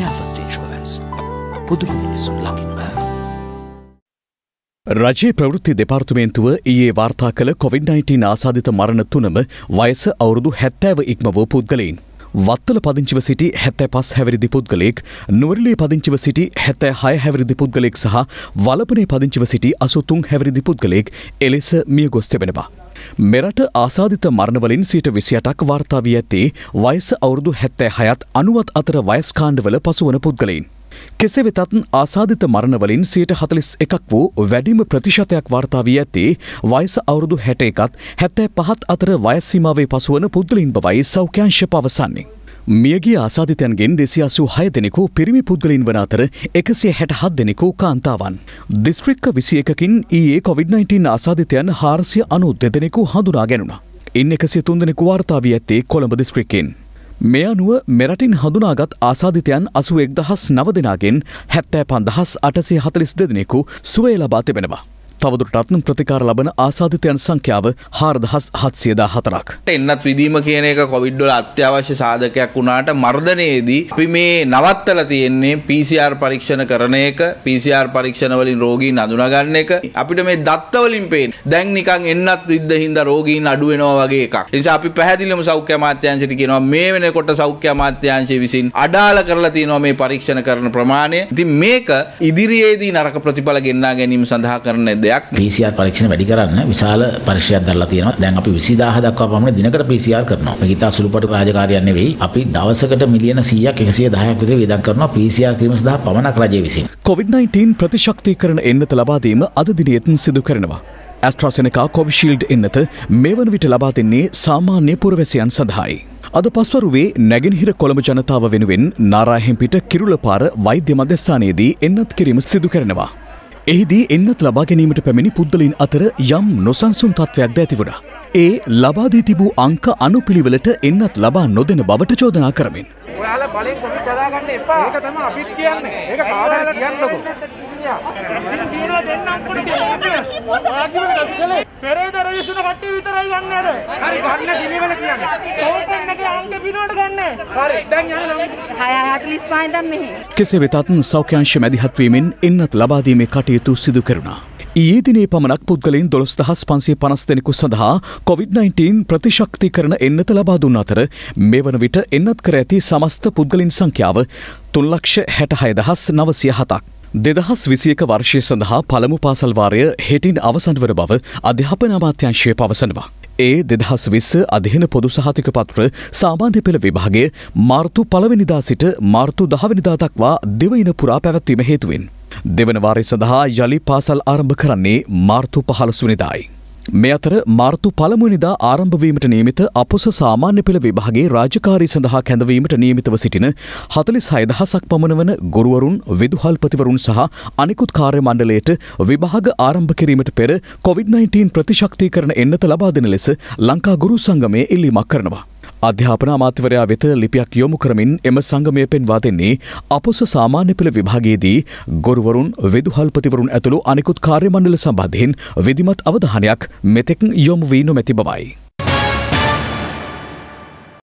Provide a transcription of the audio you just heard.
ෆෑෆස්ට insurance පුදුම මිනිසුන් ලඟින්ම. රජයේ ප්‍රවෘත්ති දෙපාර්තමේන්තුව ඊයේ වාර්තා කළ කොවිD-19 ආසාධිත මරණ තුනම වයස අවුරුදු හැත්තෑව ඉක්ම වූ පුද්ගලයින්. වත්තල පදිංචිව සිටි හැත්තෑ පස් හැවිරිදි පුද්ගලෙක් නුවරලේ පදිංචිව සිටි හැත්තෑ හය හැවිරිදි පුද්ගලෙක් සහ වලපනේ පදිංචිව සිටි අසුතුන් හැවිරිදි පුද්ගලෙක් එලෙස මියගොස් තිබෙනවා. මෙරට ආසාධිත මරණවලින් සීට විසියටක් වාර්තා වී ඇත්තේ වයස අවුරුදු හැත්තෑ හයත් අනුවත් අතර වයස්කාණ්ඩවල පසුවන පුද්ගලයින්. කෙසේ වෙතත් ආසාධිත මරණවලින් සීට හතලිස් එකක් වූ වැඩිම ප්‍රතිශතයක් වාර්තා වී ඇත්තේ වයස අවුරුදු හැට එකත් හැත්තෑ පහත් අතර වයස්සීමාවේ පසුවන පුද්ගලින් බවයි සෞඛ්‍යංශ පවසන්නේ. මියගේ ආසාධිතයන්ගෙන් දෙසි අසු හය දෙනෙකු පිරිමි පුද්ගලින් වන අතර එකසිය හැට හත් දෙනෙකු කාන්තාවන්. දිස්ත්‍රික්ක විසි එකකින් ඒ කොවිD-19 ආසාධිතයන් හාරසිය අනු දෙදෙනෙකු හඳුනා ගැනුණ. ඉන් එකසිය තුන්දෙනෙකු වාර්තාාවී ඇත්තේ කොළඹ දිස්ත්‍රික්කෙන්. මේ අනුව මෙරටින් හඳුනාගත් ආසාධිතයන් අසුවෙක් දහස් නව දෙනාගෙන් හැත්තෑ පන්දහස් අටසේ හතලිස් දෙදෙනෙකු සුවේ ලබා තිබෙනවා. තවදුරටත් ප්‍රතිකාර ලබන ආසාධිතයන් සංඛ්‍යාව හාරදහස් හත්සියදා හතරක්. එන්නත් විදීම කියන එක කොවිඩ්ඩොල අත්‍යවශ්‍ය සාධකයක් වුණාට මර්ධනයේදී අපි මේ නවත්තල තියෙන්නේ PCR පරීක්ෂණ කරන එක PCR පරීක්ෂණවලින් රෝගීන් අඳුනගන්න එක අපිට මේ දත්තවලින් පේන දැන් නිකන් එන්නත් විද්ධ හින්දා රෝගීන් අඩු වෙනවා වගේ එකක්. නිසා අපි පැහැදිලිවම සෞඛ්‍ය අමාත්‍යාංශයට කියනවා මේ වෙනකොට සෞඛ්‍ය අමාත්‍යාංශය විසින් අඩාල කරලා තියෙනවා මේ පරීක්ෂණ කරන ප්‍රමාණය. ඉතින් මේක ඉදිරියේදී නරක ප්‍රතිඵල ගෙන්නා ගැනීම සඳහා කරන දෙයක් PCR පරීක්ෂණ වැඩි කරන්න විශාල පරීක්ෂයක් දැරලා තියෙනවා. දැන් අපි 20000 දක්වා පමණ දිනකට PCR කරනවා. මේක ඉතා සුළුපටු රාජකාරියක් නෙවෙයි. අපි දවසකට මිලියන 100ක් 110ක් විතර වියදම් කරනවා PCR කිරීම සඳහා පමණක් රජය විසින්. COVID-19 ප්‍රතිශක්තිකරණ එන්නත ලබා දීම අද දිනෙත් සිදු කරනවා. ඇස්ට්‍රසෙනකා කොවිශිල්ඩ් එන්නත මේ වන විට ලබා දෙන්නේ සාමාන්‍ය පුරවැසියන් සඳහායි. අද පස්වරුවේ නැගෙනහිර කොළඹ ජනතාව වෙනුවෙන් නාරාහෙම්පිට කිරුලපාර වෛද්‍ය මධ්‍යස්ථානයේදී එන්නත් කිරීම සිදු කරනවා. එහිදී එන්නත් ලබා ගැනීමට පැමිණි පුද්ගලින් අතර යම් නොසන්සුන් තත්ත්වයක් ද ඇතිවුණ. ඒ ලබාදී තිබූ අංක අනුපිළිවෙලට එන්නත් ලබා නොදෙන බවට චෝදනා කරමින්. ඔයාලා බලෙන් කොපි හදාගන්න එපා. ඒක තමයි අපිත් කියන්නේ. ඒක කාටද කියන්නකෝ. විසින් කියනවා දෙන්නම් පොඩි. ආගිමකට ගලේ. පෙරේද මිනිස්සුන්ට කට්ටිය විතරයි ගන්න අර. හරි ගන්න දිලිවල කියන්නේ. තෝරන්නගේ අංක පිනවට ගන්න. හරි දැන් යන්න ළමයි. 645 ඉඳන් මෙහි. කෙසේ වෙතත් සෞඛ්‍යාංශ මැදිහත්වීමෙන් එන්නත් ලබා දීමේ කටයුතු සිදු කරනවා. ඊයේ දිනේ පමණක් පුද්ගලයින් දොළොස් දහස් පන්සිය පනස් දෙනෙකු සඳහා කොවිD-19 ප්‍රතිශක්ති කරන එන්නත ලබා දුන් අතර මේ වන විට එන්නත් කර ඇති සමස්ත පුද්ගලින් සංඛ්‍යාව තුන් ලක්ෂ හැට හයදහස් නවසිය හතක්. දෙදහස් විසියක වර්ෂය සඳහා පළමු පාසල්වාරය හෙටින් අවසන්වර බව අධ්‍යාපන අමාත්‍යංශය පවසනවා. ඒ දෙදහස් විස්ස අධ්‍යන පොදු සහතික පත්‍ර සාමාන්‍ය පෙළ විභාගේ මාර්තු පළවෙනිදා සිට මාර්තු දහවනිදා දක්වා දෙවයින පුරා පැවැත්වීම හේතුවෙන්. දෙවනවාරය සඳහා යළි පාසල් ආරම්භ කරන්නේ මාර්තු පහලස්වනිදායි. මේ අතර මාර්තු පළමුනිදා ආරම්භවීමට නියමිත අපොස සාමාන්‍ය පෙළ විභාගේ රාජකාරී සඳහා කැඳවීමට නියමිතව සිටින හතලිස් හයදහසක් පමණ වන ගුරුවරුන් විදුහල්පතිවරුන් සහ අනිකුත් කාර්ය මණ්ඩලයට විභාග ආරම්භ කිරීමට පෙර කොවිD-19 ප්‍රතිශක්තිකරණ එන්නත ලබා දෙන ලෙස ලංකා ගුරු සංගමය ඉල්ලීමක් කරනවා. අධ්‍යාපන අමාත්‍යවරයා වෙත ලිපියක් යොමු කරමින් එම සංගමය පෙන්වා දෙන්නේ අපොස සාමාන්‍ය පෙළ විභාගයේදී ගොරුවරුන් විදුහල්පතිවරුන් ඇතුළු අනෙකුත් කාර්යමණ්ඩල සම්බන්ධයෙන් විධිමත් අවධානයක් මෙතෙක් යොමු වී නොමැති බවයි.